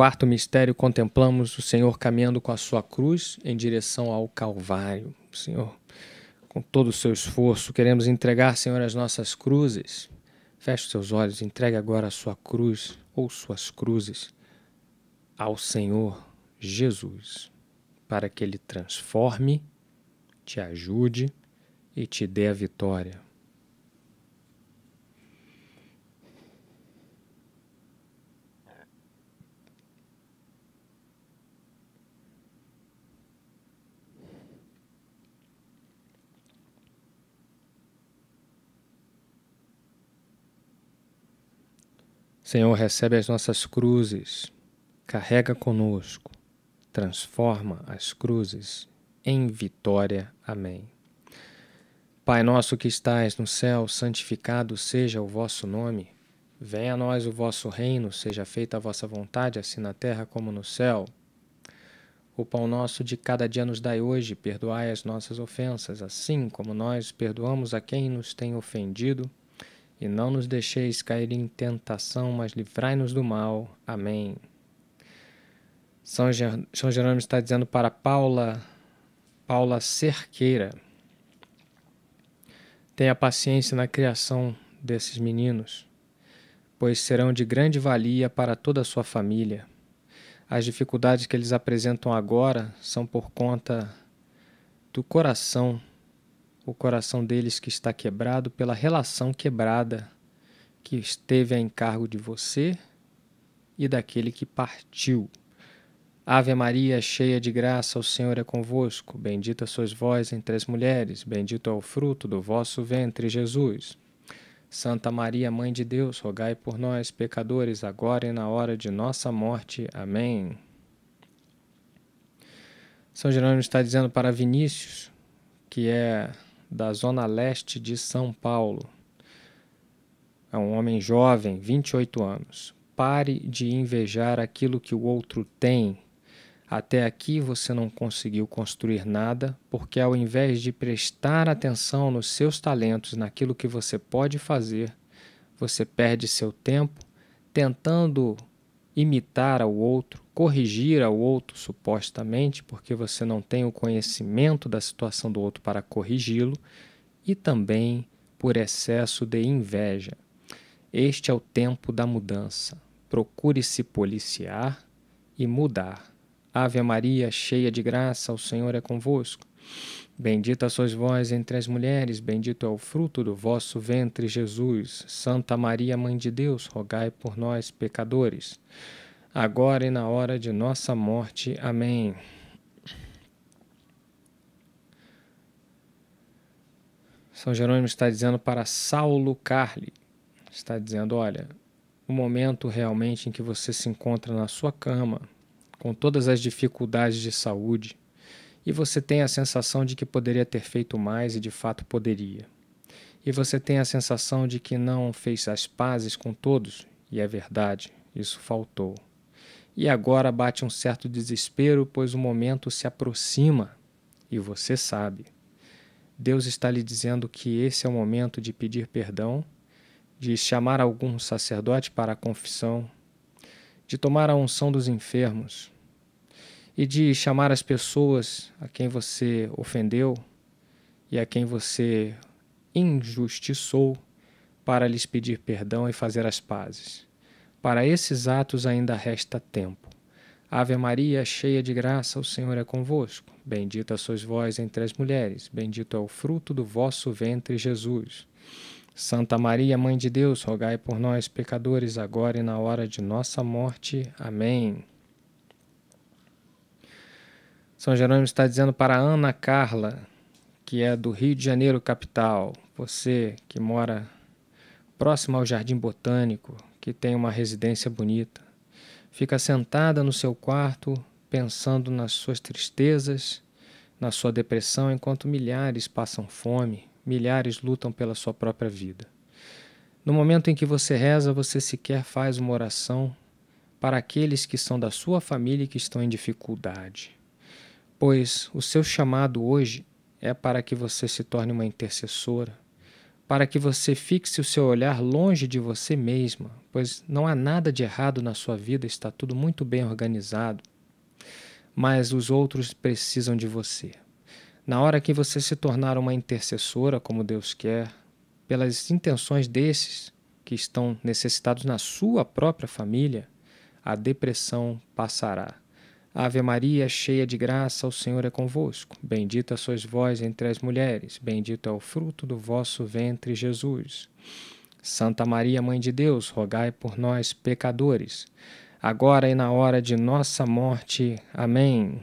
quarto mistério, contemplamos o Senhor caminhando com a sua cruz em direção ao Calvário. Senhor, com todo o seu esforço, queremos entregar, Senhor, as nossas cruzes. Feche os seus olhos, entregue agora a sua cruz ou suas cruzes ao Senhor Jesus, para que Ele transforme, te ajude e te dê a vitória. Senhor, recebe as nossas cruzes, carrega conosco, transforma as cruzes em vitória. Amém. Pai nosso que estais no céu, santificado seja o vosso nome. Venha a nós o vosso reino, seja feita a vossa vontade, assim na terra como no céu. O pão nosso de cada dia nos dai hoje, perdoai as nossas ofensas, assim como nós perdoamos a quem nos tem ofendido e não nos deixeis cair em tentação, mas livrai-nos do mal. Amém. São, Ger São Jerônimo está dizendo para Paula, Paula Cerqueira: tenha paciência na criação desses meninos, pois serão de grande valia para toda a sua família. As dificuldades que eles apresentam agora são por conta do coração o coração deles que está quebrado pela relação quebrada que esteve a encargo de você e daquele que partiu. Ave Maria, cheia de graça, o Senhor é convosco. Bendita sois vós entre as mulheres, bendito é o fruto do vosso ventre, Jesus. Santa Maria, Mãe de Deus, rogai por nós, pecadores, agora e na hora de nossa morte. Amém. São Jerônimo está dizendo para Vinícius, que é da zona leste de São Paulo. É um homem jovem, 28 anos. Pare de invejar aquilo que o outro tem. Até aqui você não conseguiu construir nada, porque ao invés de prestar atenção nos seus talentos, naquilo que você pode fazer, você perde seu tempo tentando imitar ao outro corrigir ao outro, supostamente, porque você não tem o conhecimento da situação do outro para corrigi-lo, e também por excesso de inveja. Este é o tempo da mudança. Procure se policiar e mudar. Ave Maria, cheia de graça, o Senhor é convosco. Bendita sois vós entre as mulheres, bendito é o fruto do vosso ventre, Jesus. Santa Maria, Mãe de Deus, rogai por nós, pecadores agora e na hora de nossa morte. Amém. São Jerônimo está dizendo para Saulo Carli, está dizendo, olha, o momento realmente em que você se encontra na sua cama, com todas as dificuldades de saúde, e você tem a sensação de que poderia ter feito mais e de fato poderia. E você tem a sensação de que não fez as pazes com todos, e é verdade, isso faltou. E agora bate um certo desespero, pois o momento se aproxima e você sabe. Deus está lhe dizendo que esse é o momento de pedir perdão, de chamar algum sacerdote para a confissão, de tomar a unção dos enfermos e de chamar as pessoas a quem você ofendeu e a quem você injustiçou para lhes pedir perdão e fazer as pazes. Para esses atos ainda resta tempo. Ave Maria, cheia de graça, o Senhor é convosco. Bendita sois vós entre as mulheres, bendito é o fruto do vosso ventre, Jesus. Santa Maria, Mãe de Deus, rogai por nós, pecadores, agora e na hora de nossa morte. Amém. São Jerônimo está dizendo para Ana Carla, que é do Rio de Janeiro, capital, você que mora próximo ao Jardim Botânico, que tem uma residência bonita. Fica sentada no seu quarto, pensando nas suas tristezas, na sua depressão, enquanto milhares passam fome, milhares lutam pela sua própria vida. No momento em que você reza, você sequer faz uma oração para aqueles que são da sua família e que estão em dificuldade. Pois o seu chamado hoje é para que você se torne uma intercessora para que você fixe o seu olhar longe de você mesma, pois não há nada de errado na sua vida, está tudo muito bem organizado. Mas os outros precisam de você. Na hora que você se tornar uma intercessora, como Deus quer, pelas intenções desses que estão necessitados na sua própria família, a depressão passará. Ave Maria, cheia de graça, o Senhor é convosco. Bendita sois vós entre as mulheres, bendito é o fruto do vosso ventre, Jesus. Santa Maria, Mãe de Deus, rogai por nós, pecadores, agora e na hora de nossa morte. Amém.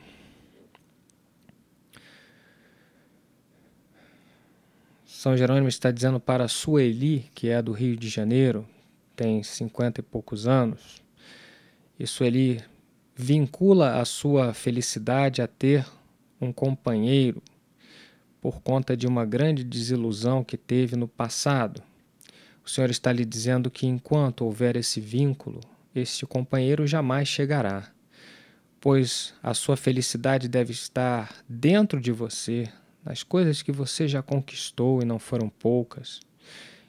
São Jerônimo está dizendo para Sueli, que é do Rio de Janeiro, tem cinquenta e poucos anos, e Sueli vincula a sua felicidade a ter um companheiro por conta de uma grande desilusão que teve no passado. O Senhor está lhe dizendo que enquanto houver esse vínculo, este companheiro jamais chegará, pois a sua felicidade deve estar dentro de você, nas coisas que você já conquistou e não foram poucas,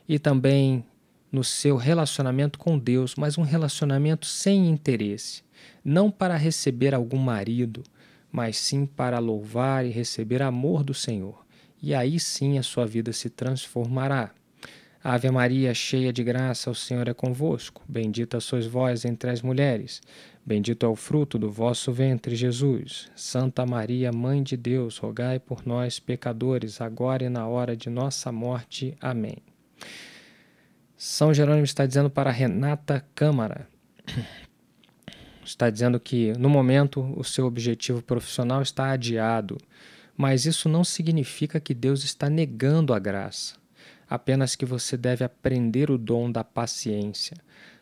e também no seu relacionamento com Deus, mas um relacionamento sem interesse não para receber algum marido, mas sim para louvar e receber amor do Senhor. E aí sim a sua vida se transformará. Ave Maria, cheia de graça, o Senhor é convosco. Bendita sois vós entre as mulheres. Bendito é o fruto do vosso ventre, Jesus. Santa Maria, Mãe de Deus, rogai por nós, pecadores, agora e na hora de nossa morte. Amém. São Jerônimo está dizendo para Renata Câmara está dizendo que, no momento, o seu objetivo profissional está adiado. Mas isso não significa que Deus está negando a graça. Apenas que você deve aprender o dom da paciência.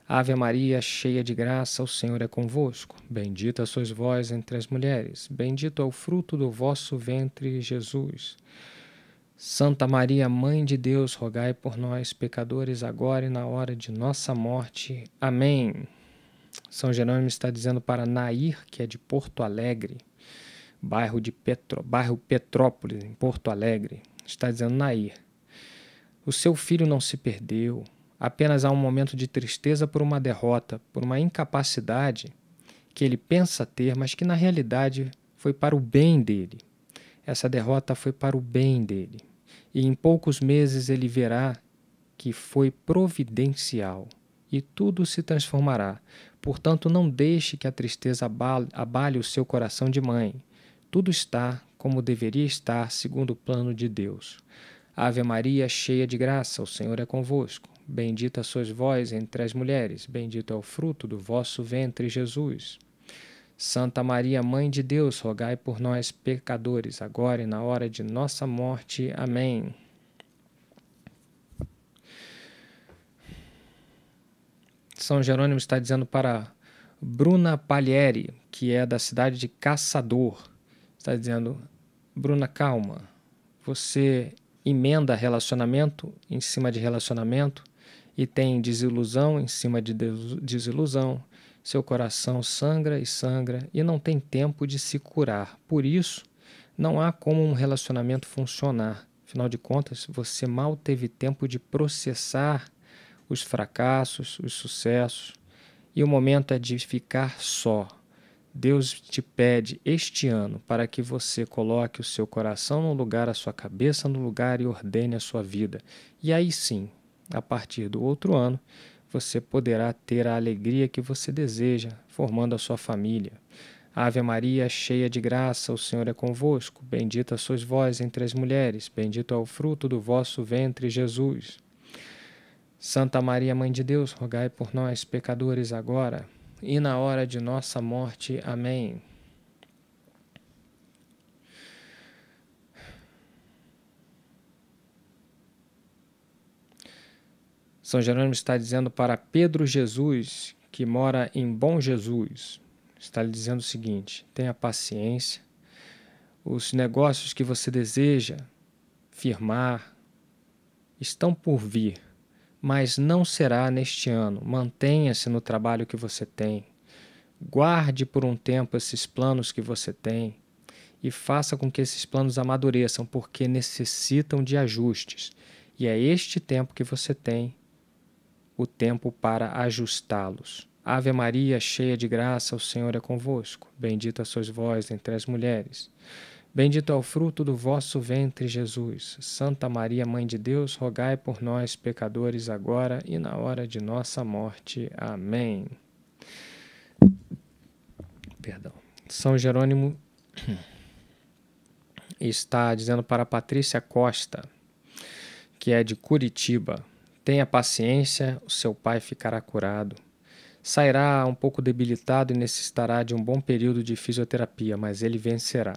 Ave Maria, cheia de graça, o Senhor é convosco. Bendita sois vós entre as mulheres. Bendito é o fruto do vosso ventre, Jesus. Santa Maria, Mãe de Deus, rogai por nós, pecadores, agora e na hora de nossa morte. Amém. São Jerônimo está dizendo para Nair, que é de Porto Alegre, bairro de Petro, bairro Petrópolis, em Porto Alegre, está dizendo Nair. O seu filho não se perdeu, apenas há um momento de tristeza por uma derrota, por uma incapacidade que ele pensa ter, mas que na realidade foi para o bem dele. Essa derrota foi para o bem dele. E em poucos meses ele verá que foi providencial e tudo se transformará, Portanto, não deixe que a tristeza abale, abale o seu coração de mãe. Tudo está como deveria estar, segundo o plano de Deus. Ave Maria, cheia de graça, o Senhor é convosco. Bendita sois vós entre as mulheres, bendito é o fruto do vosso ventre, Jesus. Santa Maria, Mãe de Deus, rogai por nós, pecadores, agora e na hora de nossa morte. Amém. São Jerônimo está dizendo para Bruna Palieri, que é da cidade de Caçador, está dizendo: Bruna, calma, você emenda relacionamento em cima de relacionamento e tem desilusão em cima de desilusão. Seu coração sangra e sangra e não tem tempo de se curar. Por isso, não há como um relacionamento funcionar. Afinal de contas, você mal teve tempo de processar os fracassos, os sucessos, e o momento é de ficar só. Deus te pede este ano para que você coloque o seu coração no lugar, a sua cabeça no lugar e ordene a sua vida. E aí sim, a partir do outro ano, você poderá ter a alegria que você deseja, formando a sua família. Ave Maria, cheia de graça, o Senhor é convosco. Bendita sois vós entre as mulheres, bendito é o fruto do vosso ventre, Jesus. Santa Maria, Mãe de Deus, rogai por nós, pecadores, agora e na hora de nossa morte. Amém. São Jerônimo está dizendo para Pedro Jesus, que mora em Bom Jesus, está lhe dizendo o seguinte: tenha paciência, os negócios que você deseja firmar estão por vir mas não será neste ano. Mantenha-se no trabalho que você tem. Guarde por um tempo esses planos que você tem e faça com que esses planos amadureçam, porque necessitam de ajustes. E é este tempo que você tem o tempo para ajustá-los. Ave Maria, cheia de graça, o Senhor é convosco. Bendita sois vós entre as mulheres. Bendito é o fruto do vosso ventre, Jesus. Santa Maria, Mãe de Deus, rogai por nós, pecadores, agora e na hora de nossa morte. Amém. Perdão. São Jerônimo está dizendo para Patrícia Costa, que é de Curitiba: tenha paciência, o seu pai ficará curado. Sairá um pouco debilitado e necessitará de um bom período de fisioterapia, mas ele vencerá.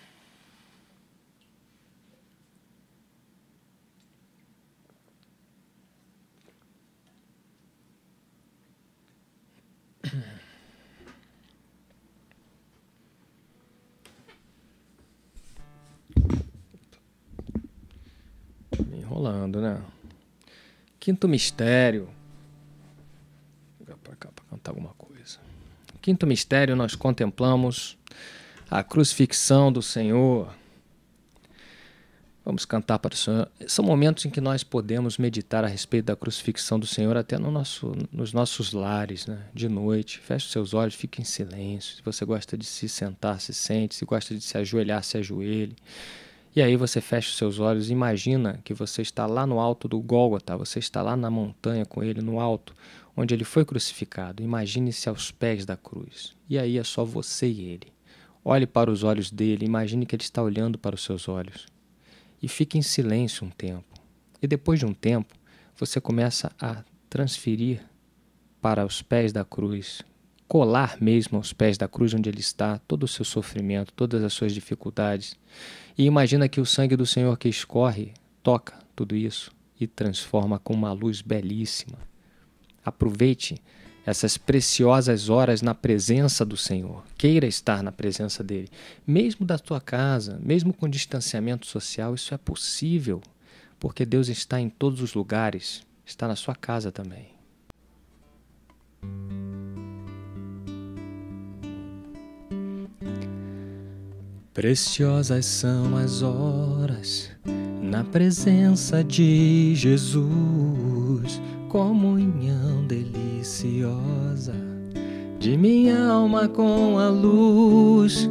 rolando, né? Quinto mistério. Vou pra cá pra cantar alguma coisa. Quinto mistério, nós contemplamos a crucifixão do Senhor. Vamos cantar para o Senhor. São momentos em que nós podemos meditar a respeito da crucifixão do Senhor até no nosso, nos nossos lares, né? de noite. Feche os seus olhos, fique em silêncio. Se você gosta de se sentar, se sente. Se gosta de se ajoelhar, se ajoelhe. E aí você fecha os seus olhos, imagina que você está lá no alto do Gólgota, você está lá na montanha com ele no alto, onde ele foi crucificado. Imagine-se aos pés da cruz. E aí é só você e ele. Olhe para os olhos dele, imagine que ele está olhando para os seus olhos. E fique em silêncio um tempo. E depois de um tempo, você começa a transferir para os pés da cruz colar mesmo aos pés da cruz onde ele está, todo o seu sofrimento, todas as suas dificuldades. E imagina que o sangue do Senhor que escorre toca tudo isso e transforma com uma luz belíssima. Aproveite essas preciosas horas na presença do Senhor. Queira estar na presença dele, mesmo da tua casa, mesmo com distanciamento social, isso é possível, porque Deus está em todos os lugares, está na sua casa também. Preciosas são as horas na presença de Jesus, comunhão deliciosa de minha alma com a luz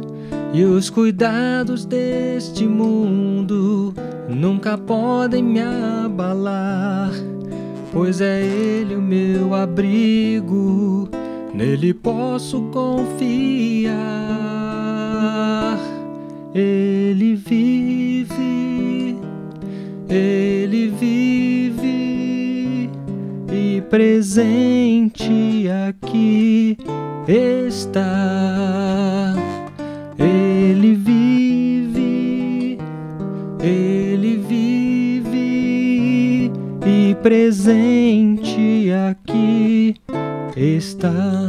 e os cuidados deste mundo nunca podem me abalar, pois é Ele o meu abrigo, nele posso confiar. Ele vive, ele vive e presente aqui está. Ele vive, ele vive e presente aqui está.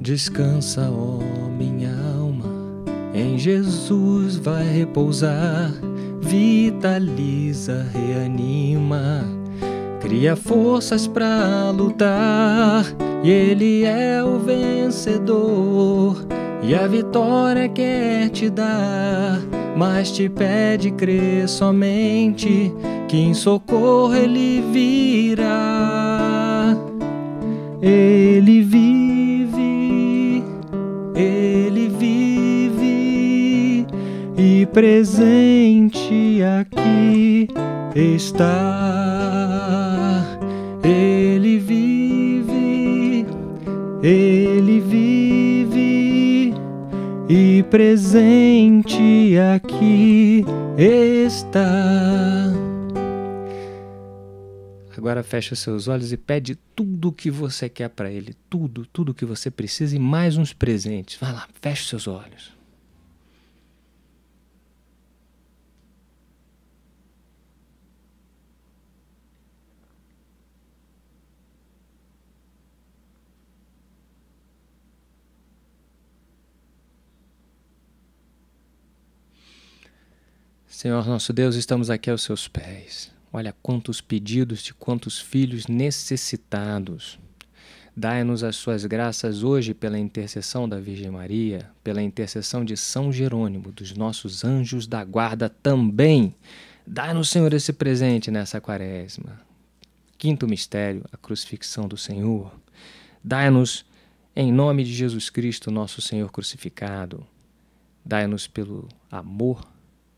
Descansa, Oh em Jesus vai repousar, vitaliza, reanima, cria forças para lutar. E Ele é o vencedor, e a vitória quer te dar, mas te pede crer somente que em socorro Ele virá. Ele virá. presente aqui está. Ele vive, ele vive e presente aqui está. Agora fecha seus olhos e pede tudo o que você quer para ele, tudo, tudo o que você precisa e mais uns presentes. Vai lá, fecha seus olhos. Senhor nosso Deus, estamos aqui aos seus pés. Olha quantos pedidos de quantos filhos necessitados. Dai-nos as suas graças hoje pela intercessão da Virgem Maria, pela intercessão de São Jerônimo, dos nossos anjos da guarda também. Dai-nos, Senhor, esse presente nessa quaresma. Quinto mistério, a crucifixão do Senhor. Dai-nos, em nome de Jesus Cristo, nosso Senhor crucificado. Dai-nos pelo amor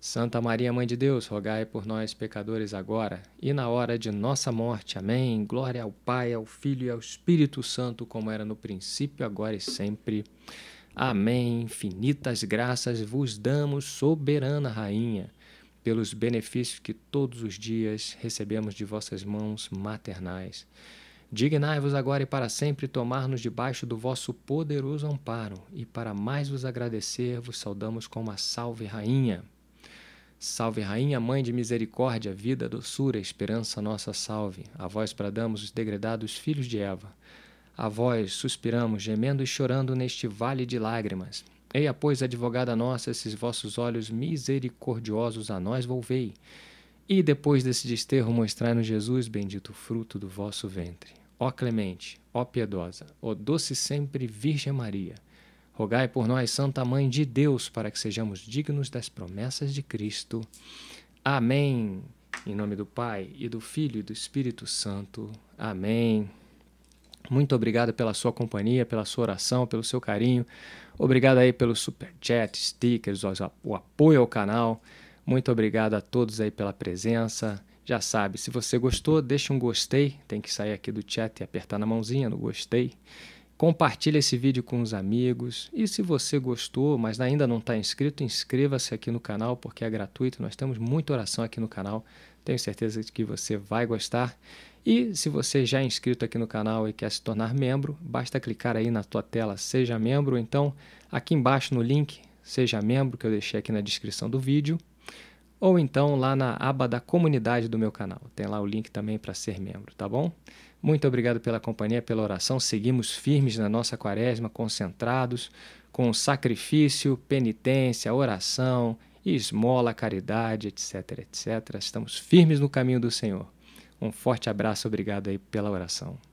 Santa Maria, Mãe de Deus, rogai por nós, pecadores, agora e na hora de nossa morte. Amém. Glória ao Pai, ao Filho e ao Espírito Santo, como era no princípio, agora e sempre. Amém. Infinitas graças vos damos, soberana Rainha, pelos benefícios que todos os dias recebemos de vossas mãos maternais. Dignai-vos agora e para sempre tomar-nos debaixo do vosso poderoso amparo, e para mais vos agradecer, vos saudamos com uma salve, Rainha. Salve, Rainha, Mãe de Misericórdia, Vida, doçura, esperança nossa, salve. A vós bradamos os degredados filhos de Eva. A vós suspiramos, gemendo e chorando neste vale de lágrimas. Eia, pois, advogada nossa, esses vossos olhos misericordiosos a nós volvei. E depois desse desterro, mostrai-nos Jesus, bendito fruto do vosso ventre. Ó clemente, ó piedosa, ó doce sempre Virgem Maria. Rogai por nós, Santa Mãe de Deus, para que sejamos dignos das promessas de Cristo. Amém. Em nome do Pai e do Filho e do Espírito Santo. Amém. Muito obrigado pela sua companhia, pela sua oração, pelo seu carinho. Obrigado aí pelo super chat, stickers, o apoio ao canal. Muito obrigado a todos aí pela presença. Já sabe, se você gostou, deixa um gostei. Tem que sair aqui do chat e apertar na mãozinha no gostei. Compartilhe esse vídeo com os amigos. E se você gostou, mas ainda não está inscrito, inscreva-se aqui no canal, porque é gratuito. Nós temos muita oração aqui no canal. Tenho certeza de que você vai gostar. E se você já é inscrito aqui no canal e quer se tornar membro, basta clicar aí na tua tela Seja Membro. Ou então, aqui embaixo no link Seja Membro, que eu deixei aqui na descrição do vídeo. Ou então lá na aba da comunidade do meu canal. Tem lá o link também para ser membro, tá bom? Muito obrigado pela companhia, pela oração. Seguimos firmes na nossa quaresma, concentrados, com sacrifício, penitência, oração, esmola, caridade, etc, etc. Estamos firmes no caminho do Senhor. Um forte abraço, obrigado aí pela oração.